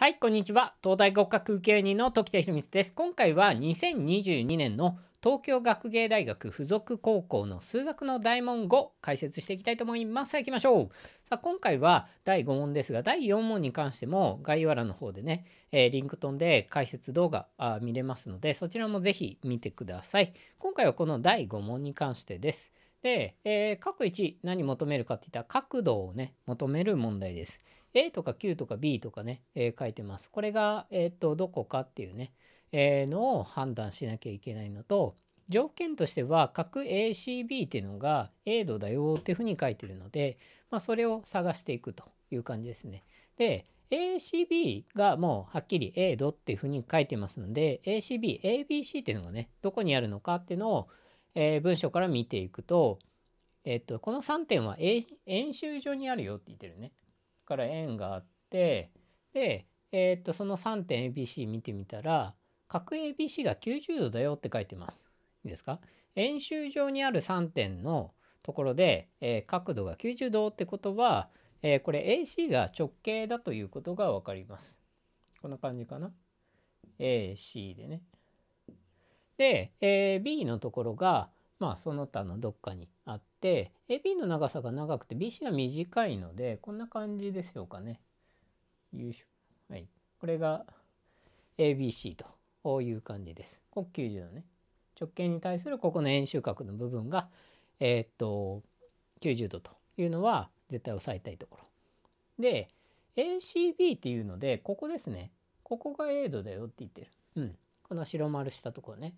はい、こんにちは。東大合格受け人の時田博光です。今回は2022年の東京学芸大学附属高校の数学の大問5解説していきたいと思います。さあ行きましょう。さあ今回は第5問ですが、第4問に関しても概要欄の方でね、えー、リンク飛んで解説動画あ見れますので、そちらもぜひ見てください。今回はこの第5問に関してです。で、えー、1何求めるかっていったら角度をね、求める問題です。A とか Q とか B とかね、えー、書いてます。これが、えー、っと、どこかっていうね、えー、のを判断しなきゃいけないのと、条件としては、角 ACB っていうのが A 度だよっていうふうに書いてるので、まあ、それを探していくという感じですね。で、ACB がもうはっきり A 度っていうふうに書いてますので、ACB、ABC っていうのがね、どこにあるのかっていうのを、えー、文章から見ていくと、えっと、この3点は演習上にあるよって言ってるね。から円があってで、えー、っとその3点 ABC 見てみたら角 ABC が90度だよって書いてます。いいですか円周上にある3点のところで、えー、角度が90度ってことは、えー、これ AC が直径だということが分かります。こんな感じかな。AC でね。で、えー、B のところが、まあその他のどっかにあって AB の長さが長くて BC が短いのでこんな感じでしょうかね。よいしょ。はい。これが ABC とこういう感じです。ここ90のね直径に対するここの円周角の部分がえー、っと90度というのは絶対押さえたいところ。で ACB っていうのでここですね。ここが A 度だよって言ってる。うん。この白丸したところね。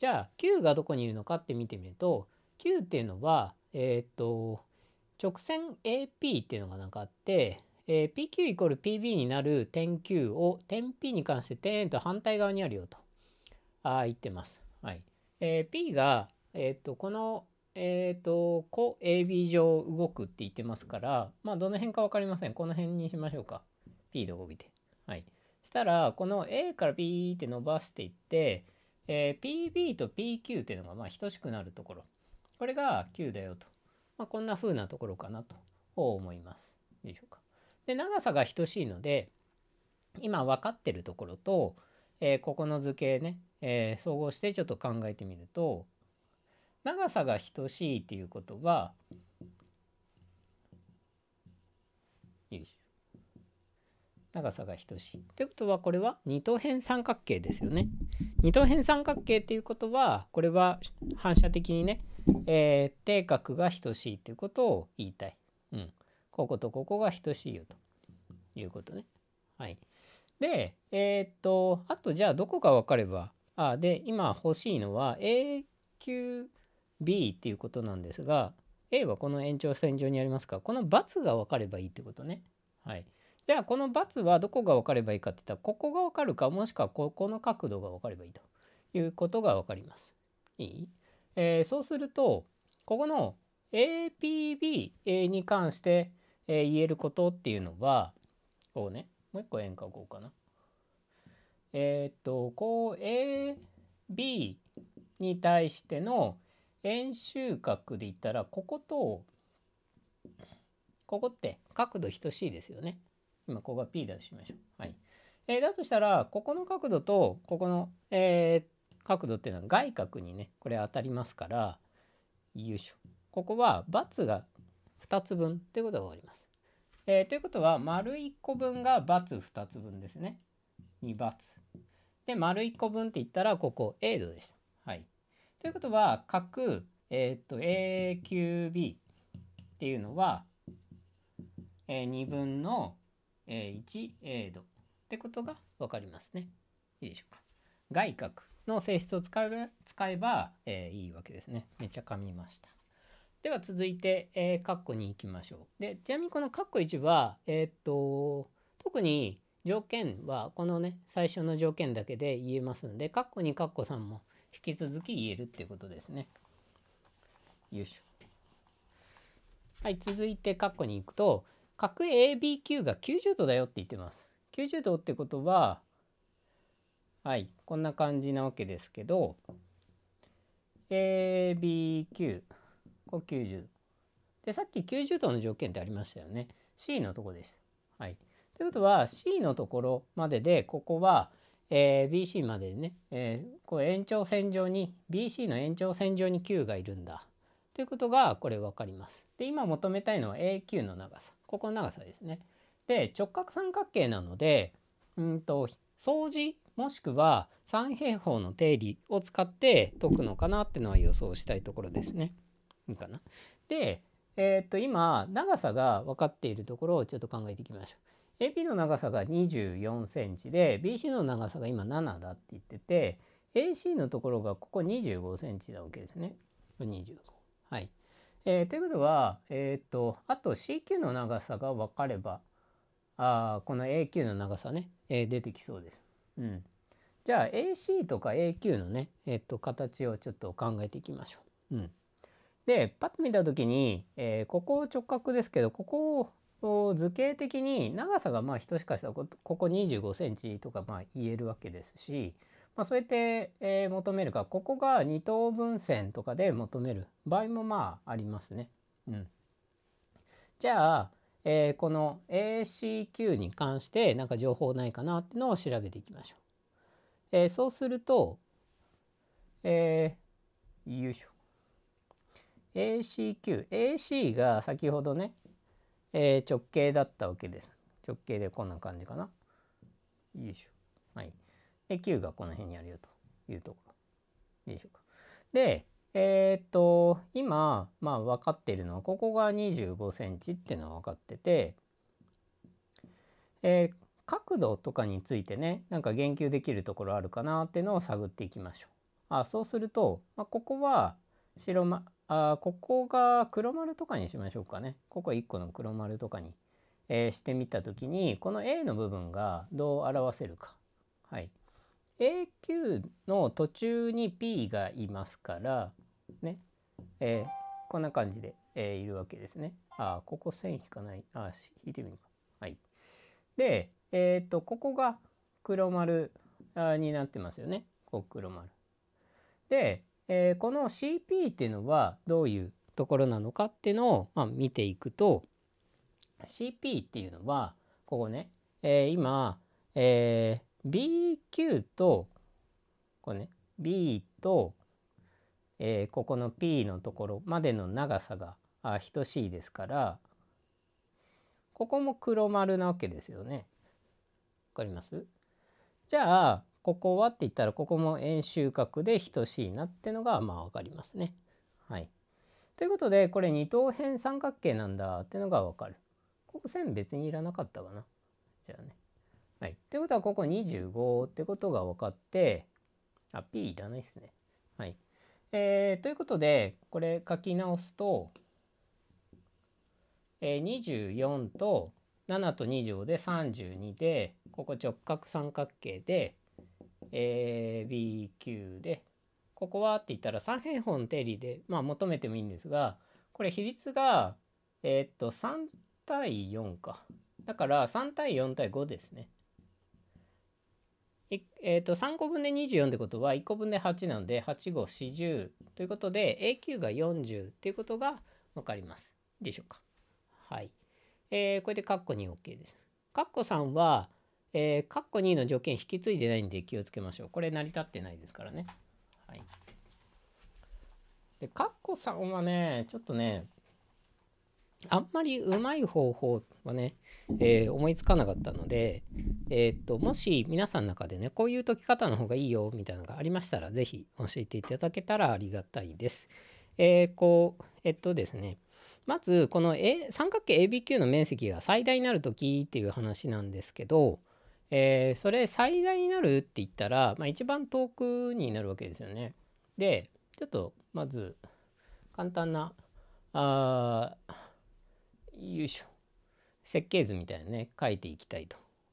じゃあ Q がどこにいるのかって見てみると Q っていうのはえっ、と直線 AP っていうのがなんかあって、えー、PQ イコール PB になる点 Q を点 P に関して点と反対側にあるよとあ言ってます。はいえー、P が、えっ、とこの、えっ、と弧 AB 上動くって言ってますから、まあ、どの辺か分かりません。この辺にしましょうか。P で動いて。はい、したらこの A から B って伸ばしていってえー、PB と PQ っていうのがまあ等しくなるところ。これが Q だよと。まあ、こんな風なところかなと思います。でしょうか。で、長さが等しいので、今分かってるところと、えー、ここの図形ね、えー、総合してちょっと考えてみると、長さが等しいっていうことは、よいしょ。長さが等しい。ということはこれは二等辺三角形ですよね。二等辺三角形っていうことはこれは反射的にね、えー、底角が等しいということを言いたい。うん、こことここが等しいよということね。はい、で、えー、っとあとじゃあどこが分かればあで今欲しいのは AQB っていうことなんですが A はこの延長線上にありますからこの×が分かればいいってことね。はい、じゃあこの×はどこが分かればいいかっていったらここが分かるかもしくはここの角度が分かればいいということが分かります。いいえー、そうするとここの APB に関して、えー、言えることっていうのはこうねもう一個円書こうかな。えー、っとこう AB に対しての円周角で言ったらこことここって角度等しいですよね。今ここが P だとしましょう。はい。えー、だとしたら、ここの角度と、ここの、えー、角度っていうのは外角にね、これ当たりますから、よいしょ。ここは×が2つ分ていうことが分かります。えー、ということは、丸1個分が ×2 つ分ですね。2×。で、丸1個分って言ったら、ここ A 度でした。はい。ということは、角、えっ、ー、AQB っていうのは、えー、2分の1度ってことが分かりますね。いいでしょうか。外角の性質を使え使えば、えー、いいわけですね。めっちゃ噛みました。では続いて、えー、括弧に行きましょう。で、ちなみにこの括弧1は、えー、っと、特に条件はこのね、最初の条件だけで言えますので、括弧2、括弧3も引き続き言えるっていうことですね。よいしょ。はい、続いて括弧に行くと、角 ABQ が90度だよって言ってます。90度ってことははいこんな感じなわけですけど ABQ こ90度。でさっき90度の条件ってありましたよね。C のとこです。はい、ということは C のところまででここは、えー、BC までね、えー、こう延長線上に BC の延長線上に Q がいるんだということがこれ分かります。で今求めたいのは AQ の長さ。ここの長さですね。で直角三角形なのでうんと相似もしくは三平方の定理を使って解くのかなってのは予想したいところですね。いいかなで、えー、っと今長さが分かっているところをちょっと考えていきましょう。AP の長さが 24cm で BC の長さが今7だって言ってて AC のところがここ 25cm なわけですね。2えー、ということは、えーと、あと C q の長さが分かればあこの A q の長さね、えー、出てきそうです。うん、じゃあ AC とか AQ のね、えーと、形をちょっと考えていきましょう。うん、でパッと見た時に、えー、ここ直角ですけどここを図形的に長さがまあ等しかしたらここ25センチとかまあ言えるわけですし、まあ、そうやって、えー、求めるかここが二等分線とかで求める場合もまあありますね。うん、じゃあ、えー、この ACQ に関してなんか情報ないかなってのを調べていきましょう。えー、そうすると、えー、よいしょ ACQAC が先ほどね、えー、直径だったわけです。直径でこんな感じかな。よいしょ。はい。で Q がこの辺にあるよというところでしょうか。でえー、っと今、まあ、分かってるのはここが2 5ンチっていうのは分かってて、えー、角度とかについてねなんか言及できるところあるかなっていうのを探っていきましょう。あそうすると、まあ、ここは白、ま、あここが黒丸とかにしましょうかね。ここ1個の黒丸とかに、えー、してみた時にこの A の部分がどう表せるか。はい、AQ の途中に P がいますからね、えー、こんな感じで、えー、いるわけですね。あここ線引かないあ引いてみるか。はい、で、えっ、ー、とここが黒丸あになってますよね。ここ黒丸。で、えー、この CP っていうのはどういうところなのかっていうのを、まあ、見ていくと CP っていうのはここね、えー、今、えー BQ とこれね B と、えー、ここの P のところまでの長さがあ等しいですからここも黒丸なわけですよね。わかりますじゃあここはって言ったらここも円周角で等しいなってのがまあ分かりますね。はい、ということでこれ二等辺三角形なんだってのが分かる。ここ線別にいらなかったかな。じゃあね。はい。ということはここ25ってことが分かって、あ、P いらないですね。はい。えー、ということで、これ書き直すと、えー、24と7と2乗で32で、ここ直角三角形で、えー、BQ で、ここはって言ったら三平方の定理で、まあ求めてもいいんですが、これ比率が、えー、っと、3対4か。だから3対4対5ですね。ええー、と3個分で24ってことは1個分で8なので8540ということで a q が40っていうことが分かります。でしょうか。はい。えー、これでカッコ 2OK です。カッコ3は、えー、カッコ2の条件引き継いでないんで気をつけましょう。これ成り立ってないですからね。はい。で、カッコ3はね、ちょっとね、あんまりうまい方法はね、えー、思いつかなかったので、えー、っともし皆さんの中でねこういう解き方の方がいいよみたいなのがありましたら是非教えていただけたらありがたいです。えー、こうえっとですねまずこの、A、三角形 ABQ の面積が最大になる時っていう話なんですけど、えそれ最大になるって言ったら、まあ、一番遠くになるわけですよね。でちょっとまず簡単なあよいしょ設計図みたいなね書いていきたい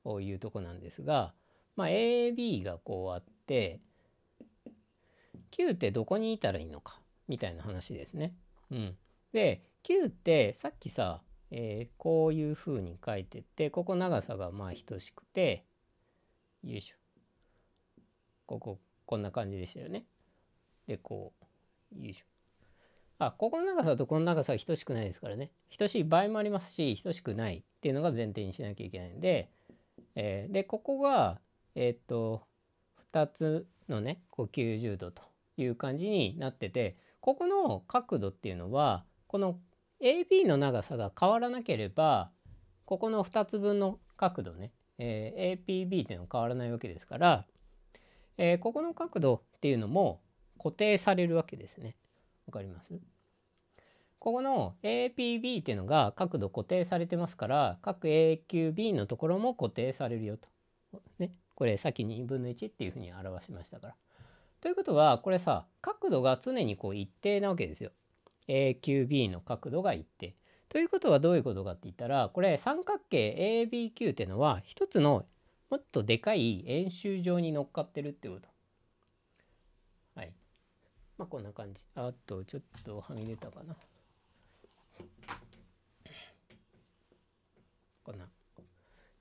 というとこなんですが、まあ、AB がこうあって Q ってどこにいたらいいのかみたいな話ですね。うん、で Q ってさっきさ、えー、こういう風に書いてってここ長さがまあ等しくてよいしょこここんな感じでしたよね。でこうよいしょあここの長さとこの長さは等しくないですからね等しい場合もありますし等しくないっていうのが前提にしなきゃいけないんで、えー、でここがえー、っと2つのねこう90度という感じになっててここの角度っていうのはこの AB の長さが変わらなければここの2つ分の角度ね、えー、APB っていうのは変わらないわけですから、えー、ここの角度っていうのも固定されるわけですね。わかりますここの APB っていうのが角度固定されてますから各 AQB のところも固定されるよと。ね、これ先に1 2分の1っていうふうに表しましたから。ということはこれさ角度が常にこう一定なわけですよ。AQB の角度が一定。ということはどういうことかって言ったらこれ三角形 ABQ っていうのは一つのもっとでかい円周上に乗っかってるってこと。まあこんな感じあとちょっとはみ出たかなこんな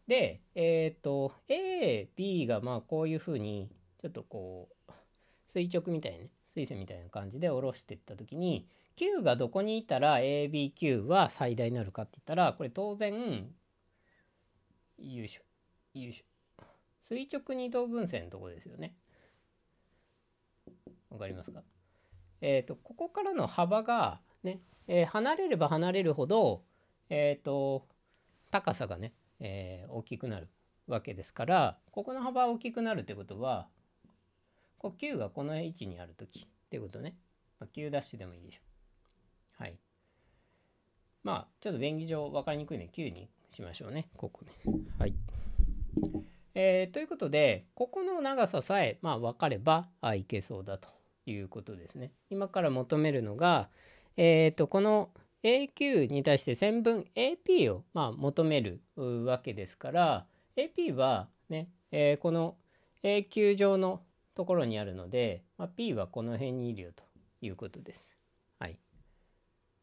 でえっ、ー、と AB がまあこういうふうにちょっとこう垂直みたいなね垂線みたいな感じで下ろしていった時に Q がどこにいたら ABQ は最大になるかって言ったらこれ当然よいしょよいしょ垂直二等分線のとこですよね。わかりますかえーと、ここからの幅がね、えー、離れれば離れるほど、えーと、高さがね、えー、大きくなるわけですからここの幅大きくなるってことはこう Q がこの位置にある時ってことね、まあ、Q' でもいいでしょう。はい。まあちょっと便宜上分かりにくいので Q にしましょうねここね。はい。えー、ということでここの長ささえ、まあ、分かればあいけそうだということですね。今から求めるのが、えーと、とこの AQ に対して線分 AP を、まあ、求めるわけですから AP はね、えー、この AQ 上のところにあるので、まあ、P はこの辺にいるよということです。はい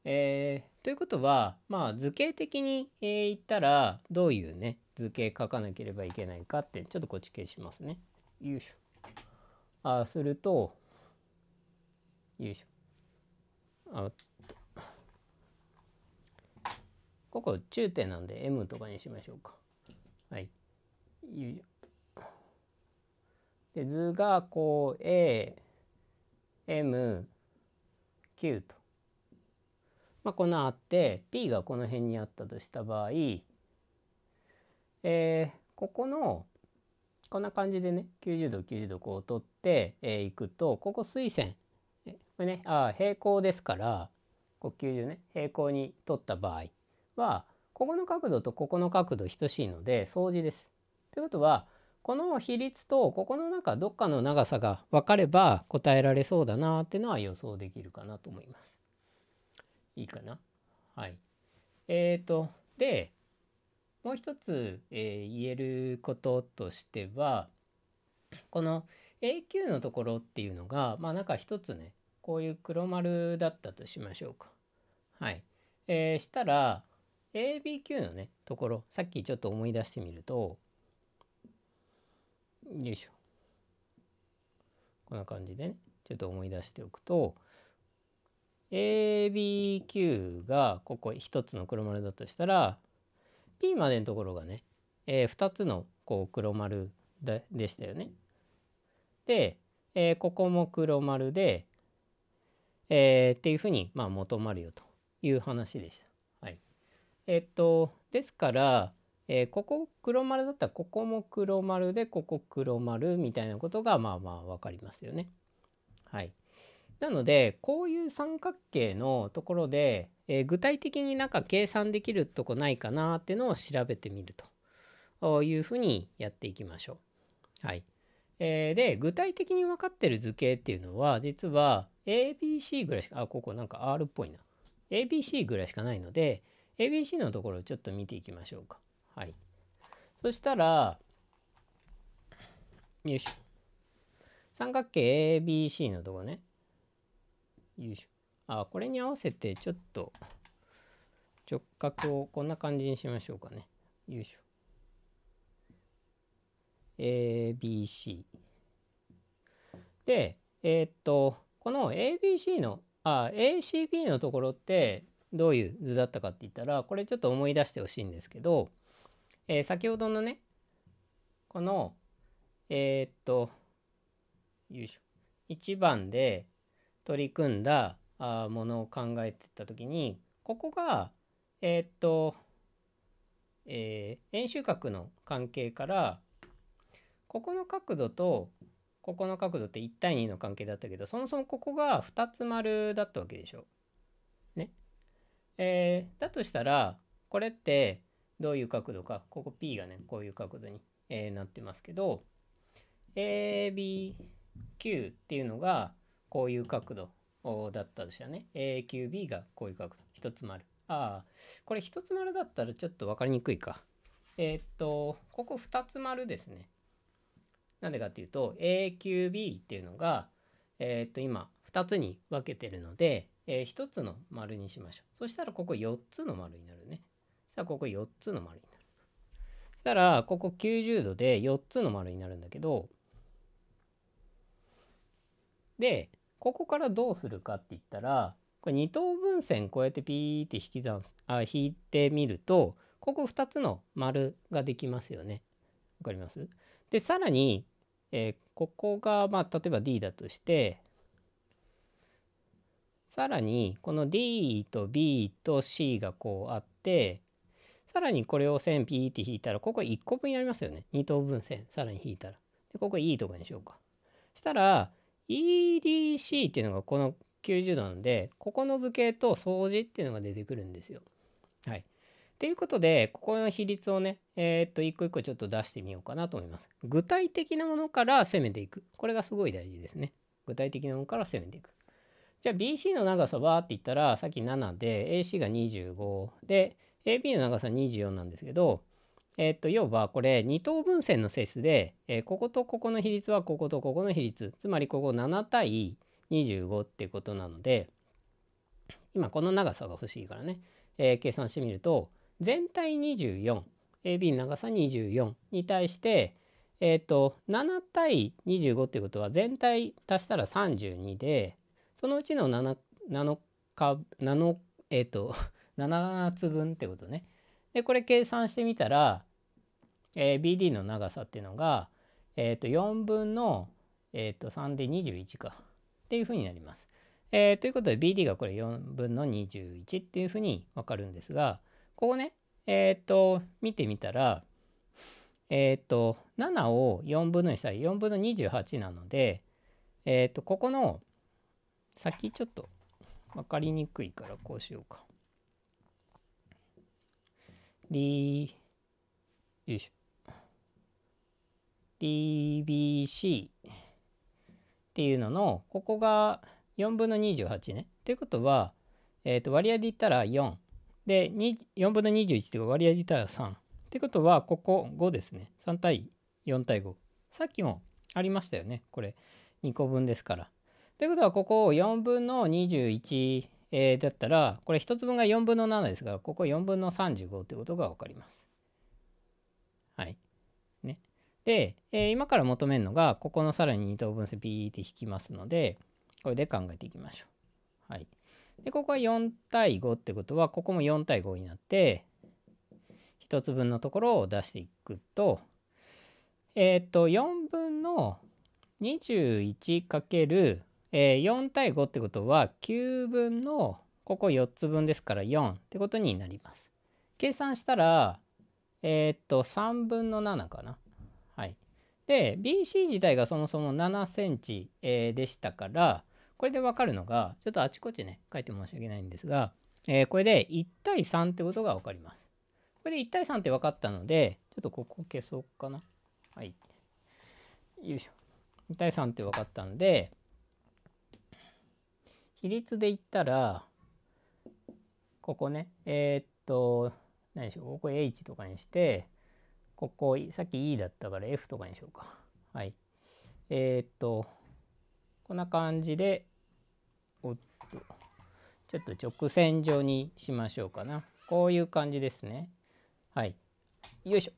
えー、ということは、まあ、図形的に、えー、言ったらどういうね図形書かなければいけないかってちょっとこっち消しますね。よいしょ。あするとよいしょあここ中点なんで M とかにしましょうかはいよいしょで図がこう AMQ とまあこのあって P がこの辺にあったとした場合えー、ここのこんな感じでね90度90度こう取ってい、えくとここ垂線これねあ平行ですからこう90ね平行に取った場合はここの角度とここの角度等しいので相似です。ということはこの比率とここの中どっかの長さが分かれば答えられそうだなっていうのは予想できるかなと思います。いいかなはい。えーと、とでもう一つ、えー、言えることとしてはこの AQ のところっていうのがまあなんか一つねこういう黒丸だったとしましょうか。はい。えー、したら ABQ のねところさっきちょっと思い出してみるとよいしょこんな感じでねちょっと思い出しておくと ABQ がここ1つの黒丸だとしたら P までのところがね、えー、2つのこう黒丸でしたよね。で、えー、ここも黒丸でえー、っていうふうに、まあ、求まるよという話でした。はい、えっとですから、えー、ここ黒丸だったらここも黒丸でここ黒丸みたいなことがまあまあ分かりますよね。はい、なのでこういう三角形のところで、えー、具体的になんか計算できるとこないかなっていうのを調べてみるというふうにやっていきましょう。はいえー、で具体的に分かってる図形っていうのは実は ABC ぐらいしかあここなんか R っぽいな ABC ぐらいしかないので ABC のところをちょっと見ていきましょうかはいそしたらよいしょ三角形 ABC のとこねよいしょあこれに合わせてちょっと直角をこんな感じにしましょうかねよいしょ ABC でえー、っとこの ABC のあ ACB のところってどういう図だったかって言ったらこれちょっと思い出してほしいんですけど、えー、先ほどのねこのえー、っとよいしょ1番で取り組んだあものを考えてた時にここがえー、っと、え円周角の関係からここの角度とここの角度って1対2の関係だったけどそもそもここが2つ丸だったわけでしょ。ね。えー、だとしたらこれってどういう角度かここ P がねこういう角度に、えー、なってますけど ABQ っていうのがこういう角度だったとしたらね AQB がこういう角度1つ丸。ああこれ1つ丸だったらちょっと分かりにくいか。えー、っとここ2つ丸ですね。なんでかっていうと AQB っていうのが、えっ、と今2つに分けてるので、えー、1つの丸にしましょう。そしたらここ4つの丸になるね。そしたらここ4つの丸になる。そしたらここ90度で4つの丸になるんだけどでここからどうするかって言ったらこれ2等分線こうやってピーって引き算あ引いてみるとここ2つの丸ができますよね。わかりますでさらにえー、ここが、まあ、例えば D だとしてさらにこの D と B と C がこうあってさらにこれを線ピーって引いたらここ1個分やりますよね2等分線さらに引いたらでここ E とかにしようかしたら EDC っていうのがこの90度なんでここの図形と相似っていうのが出てくるんですよ。はい、ということで、ここの比率をね、えー、っと、一個一個ちょっと出してみようかなと思います。具体的なものから攻めていく。これがすごい大事ですね。具体的なものから攻めていく。じゃあ BC の長さはって言ったら、さっき7で AC が25で AB の長さ24なんですけど、えー、っと、要はこれ2等分線の性質で、えー、こことここの比率はこことここの比率、つまりここ7対25ってことなので、今この長さが欲しいからね、えー、計算してみると、全体 24AB 長さ24に対してえっ、と7対25っていうことは全体足したら32でそのうちの 7, 7か7えっ、と7つ分ってことね。でこれ計算してみたら、えー、BD の長さっていうのが、えー、と4分の、えー、と3で21かっていうふうになります。えー、ということで BD がこれ4分の21っていうふうに分かるんですが、ここね、えっ、と、見てみたら、えっ、と、7を4分の1したら4分の28なので、えっ、と、ここの、先ちょっと分かりにくいからこうしようか。D、よいしょ。DBC っていうのの、ここが4分の28ね。ということは、えっ、ー、と、割合で言ったら4。で4分の21とてうか割合自体は3。ってことはここ5ですね。3対4対5。さっきもありましたよね。これ2個分ですから。ってことはここ4分の21、えー、だったらこれ1つ分が4分の7ですからここ4分の35ってことが分かります。はい。ね。で、えー、今から求めるのがここのさらに2等分線ピーって引きますのでこれで考えていきましょう。はい。でここは4対5ってことはここも4対5になって1つ分のところを出していくとえっ、ー、と4分の 21×4 対5ってことは9分のここ4つ分ですから4ってことになります。計算したらえっ、ー、と3分の7かな。はい、で BC 自体がそもそも7センチ、でしたからこれでわかるのが、ちょっとあちこちね、書いて申し訳ないんですが、えー、これで1対3ってことが分かります。これで1対3って分かったので、ちょっとここ消そうかな。はい。よいしょ。1対3って分かったんで、比率で言ったら、ここね、えー、っと、何でしょう、ここ H とかにして、ここ、さっき E だったから F とかにしようか。はい。えー、っと、こんな感じで、ちょっと直線状にしましょうかなこういう感じですねはいよいしょ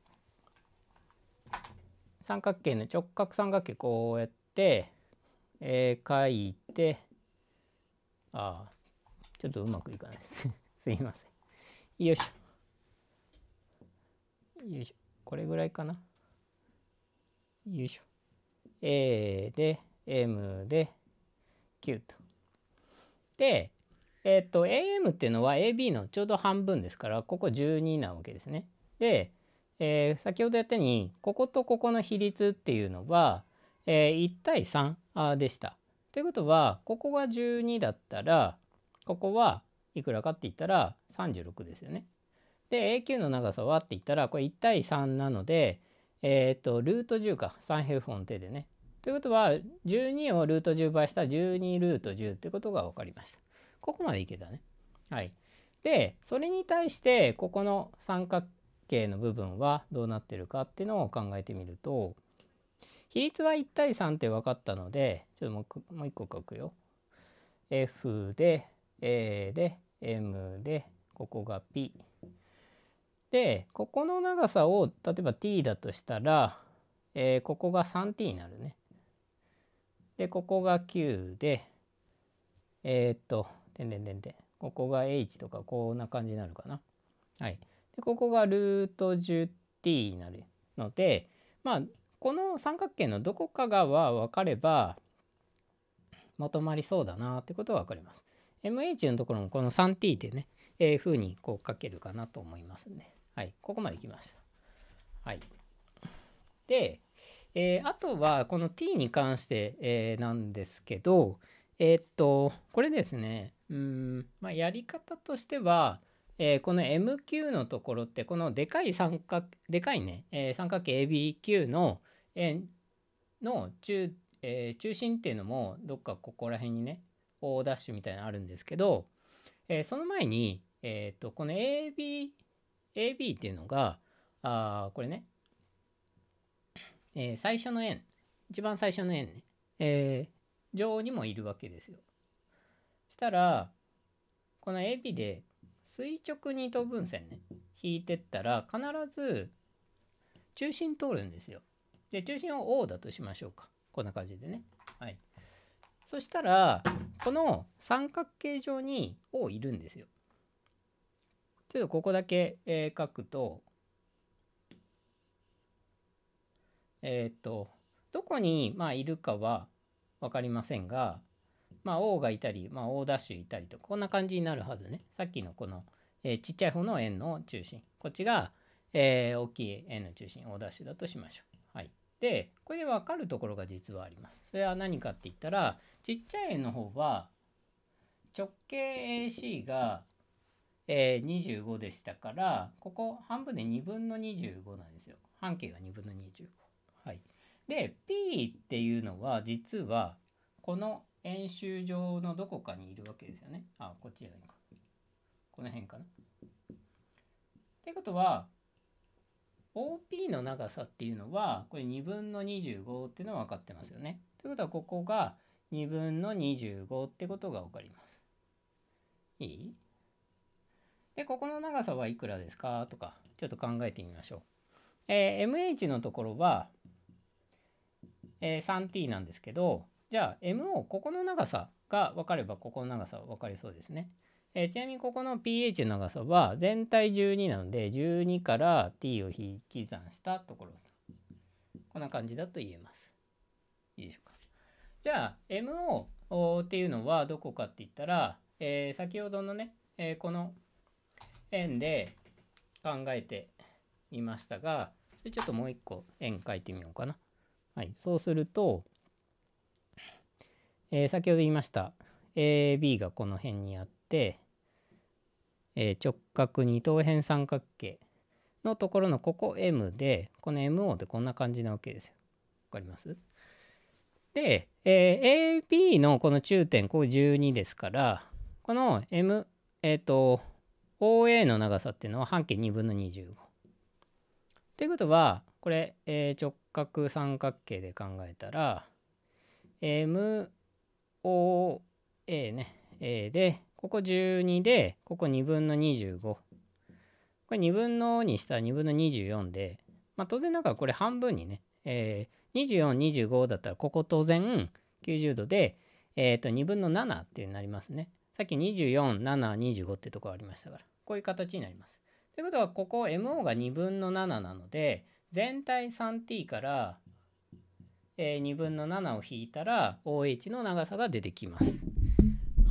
三角形の直角三角形こうやって、えー、書いてあちょっとうまくいかないです すいませんよいしょよいしょこれぐらいかなよいしょ A で M で Q とで、えっ、ー、と AM っていうのは AB のちょうど半分ですからここ12なわけですね。で、えー、先ほどやったようにこことここの比率っていうのは、えー、1対3でした。ということはここが12だったらここはいくらかって言ったら36ですよね。で AQ の長さはって言ったらこれ1対3なのでえっ、ー、とルート10か3平方の手でねということは12をルート10倍した12ルート10ってことが分かりました。ここまでいけたね。はい。でそれに対してここの三角形の部分はどうなってるかっていうのを考えてみると比率は1対3って分かったのでちょっともう一個書くよ。F で A で M でここが P。でここの長さを例えば t だとしたら、えー、ここが 3t になるね。で、ここが9で、えー、っと、てんてんてんてん。ここが h とかこんな感じになるかな。はい。で、ここがルート 10t になるので、まあ、この三角形のどこかがは分かれば、まとまりそうだなってことが分かります。MH のところもこの 3t でね、えー、うにこう書けるかなと思いますね。はい。ここまで来ました。はい。で、えー、あとはこの t に関して、えー、なんですけど、えー、っと、これですね、うんまあ、やり方としては、えー、この MQ のところってこのでかい三角でかいね、えー、三角形 ABQ の,、えの中,、え中心っていうのもどっかここら辺にね O' ダッシュみたいなのあるんですけど、えその前に、えーとこの AB, AB っていうのがあこれねえー、最初の円一番最初の円ね、えー、上にもいるわけですよ。したらこの AB で垂直二等分線ね引いてったら必ず中心通るんですよ。で中心を O だとしましょうかこんな感じでね。はい、そしたらこの三角形上に O いるんですよ。ちょっとここだけ、えー、書くとえっ、とどこに、まあ、いるかは分かりませんが、まあ、O がいたり、まあ、ュいたりとこんな感じになるはずねさっきのこの、えー、ちっちゃい方の円の中心こっちが、えー、大きい円の中心 O' だとしましょう。はい、でこれで分かるところが実はあります。それは何かって言ったらちっちゃい円の方は直径 AC が、えー、25でしたからここ半分で2分の25なんですよ。半径が2分の25。で P っていうのは実はこの円周上のどこかにいるわけですよね。あこっちじゃないか。この辺かな。っていうことは OP の長さっていうのはこれ2分の25っていうのは分かってますよね。ということはここが2分の25ってことが分かります。いいでここの長さはいくらですかとかちょっと考えてみましょう。えー、MH のところはえー、3t なんですけどじゃあ MO ここの長さが分かればここの長さは分かりそうですね。えー、ちなみにここの pH の長さは全体12なので12から t を引き算したところこんな感じだと言えます。いいでしょうか。じゃあ MO っていうのはどこかって言ったら、えー、先ほどのね、えー、この円で考えてみましたがそれちょっともう一個円書いてみようかな。はい、そうすると、えー、先ほど言いました AB がこの辺にあって、えー、直角二等辺三角形のところのここ M でこの MO ってこんな感じなわけですよ。わかりますで、えー、AB のこの中点こう12ですからこの M えっ、ー、と OA の長さっていうのは半径2分の25。ということはこれ、えー、直角三角形で考えたら MOA ね A でここ12でここ2分の25これ2分のにしたら2分の24で、まあ、当然だからこれ半分にね、えー、2425だったらここ当然90度で、えー、と2分の7ってなりますねさっき24725ってとこありましたからこういう形になりますということはここ MO が2分の7なので全体 3t から、え2分の7を引いたら OH の長さが出てきます。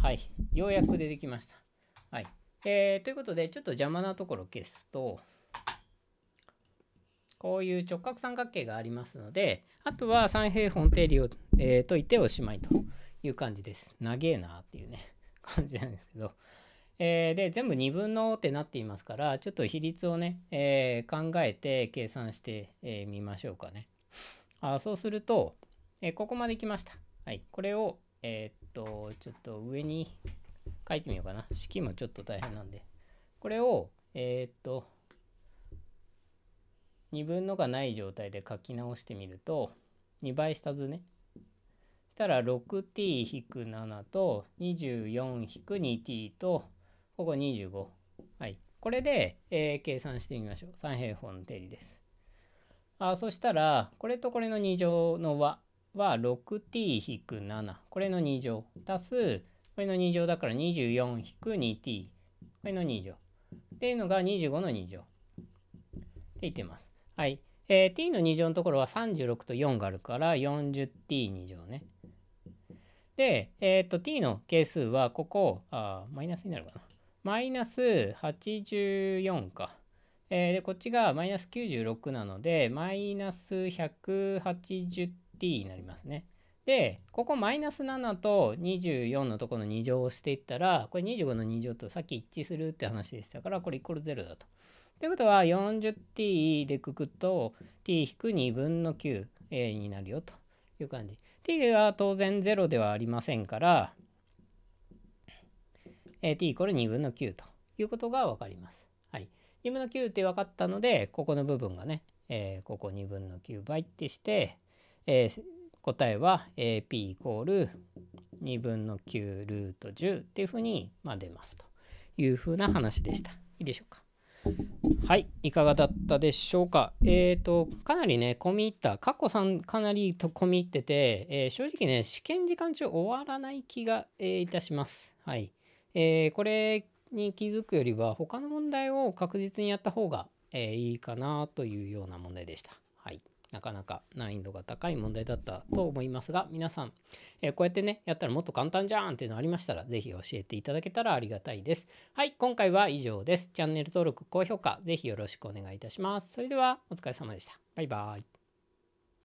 はい。ようやく出てきました。はい。えー、ということで、ちょっと邪魔なところ消すと、こういう直角三角形がありますので、あとは三平方定理を、えー、解いておしまいという感じです。長えなっていうね、感じなんですけど。えー、で全部2分のってなっていますからちょっと比率をね、えー、考えて計算してみ、えー、ましょうかね。あそうすると、えここまで来ました。はい、これを、えっとちょっと上に書いてみようかな。式もちょっと大変なんで。これを、えっと2分のがない状態で書き直してみると2倍した図ね。したら 6t-7 と 24-2t とここ25。はい。これで、えー、計算してみましょう。三平方の定理です。あそしたら、これとこれの2乗の和は 6t-7。これの2乗。足す、これの2乗だから 24-2t。これの2乗。っていうのが25の2乗。って言ってます。はい。えー、t の2乗のところは36と4があるから 40t2 乗ね。で、えー、っと t の係数はここあマイナスになるかな。マイナス84か。えー、で、こっちがマイナス96なので、マイナス 180t になりますね。で、ここマイナス7と24のところの2乗をしていったら、これ25の2乗とさっき一致するって話でしたから、これイコール0だと。ということは 40t でくくと t-2 分の 9a になるよという感じ。t が当然0ではありませんから、t イコール2分の9ということが分かります。はい、2分の9って分かったのでここの部分がね、えー、ここ2分の9倍ってして、えー、答えは、えー、p イコール2分の9ルート10っていうふうに、まあ、出ますというふうな話でした。いいでしょうか。はい、いかがだったでしょうか。えっ、ー、と、かなりね、込み入った、過去んかなりと込み入ってて、えー、正直ね、試験時間中終わらない気が、えー、いたします。はい。えー、これに気づくよりは他の問題を確実にやった方が、えー、いいかなというような問題でした。はい。なかなか難易度が高い問題だったと思いますが、皆さん、えー、こうやってね、やったらもっと簡単じゃんっていうのありましたら、ぜひ教えていただけたらありがたいです。はい、今回は以上です。チャンネル登録、高評価、ぜひよろしくお願いいたします。それでは、お疲れ様でした。バイバーイ。